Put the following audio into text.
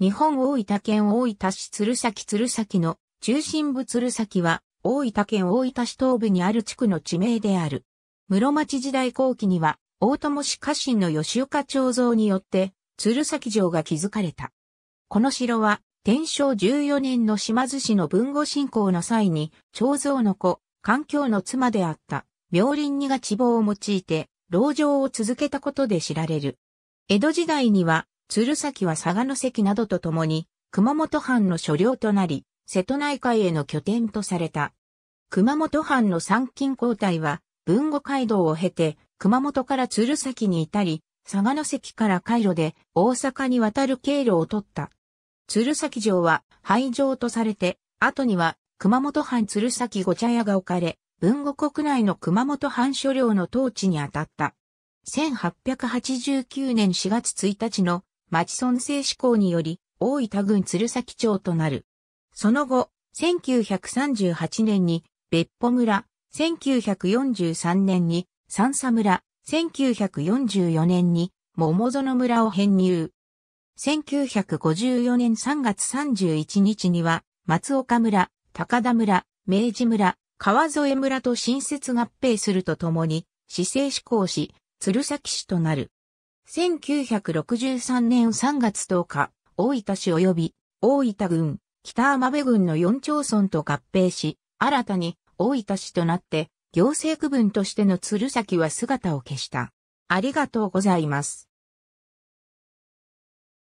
日本大分県大分市鶴崎鶴崎の中心部鶴崎は大分県大分市東部にある地区の地名である。室町時代後期には大友氏家臣の吉岡長蔵によって鶴崎城が築かれた。この城は天正14年の島津市の文後侵攻の際に長蔵の子、環境の妻であった妙林にが地望を用いて牢城を続けたことで知られる。江戸時代には鶴崎は佐賀の関などとともに、熊本藩の所領となり、瀬戸内海への拠点とされた。熊本藩の参勤交代は、文後街道を経て、熊本から鶴崎に至り、佐賀の関から回路で大阪に渡る経路を取った。鶴崎城は廃城とされて、後には熊本藩鶴崎御茶屋が置かれ、文後国内の熊本藩所領の統治に当たった。1889年4月1日の町村制施行により、大分郡鶴崎町となる。その後、1938年に別府村、1943年に三佐村、1944年に桃園村を編入。1954年3月31日には、松岡村、高田村、明治村、川添村と新設合併するとともに、市政施行し、鶴崎市となる。1963年3月10日、大分市及び大分郡、北天部郡の4町村と合併し、新たに大分市となって、行政区分としての鶴崎は姿を消した。ありがとうございます。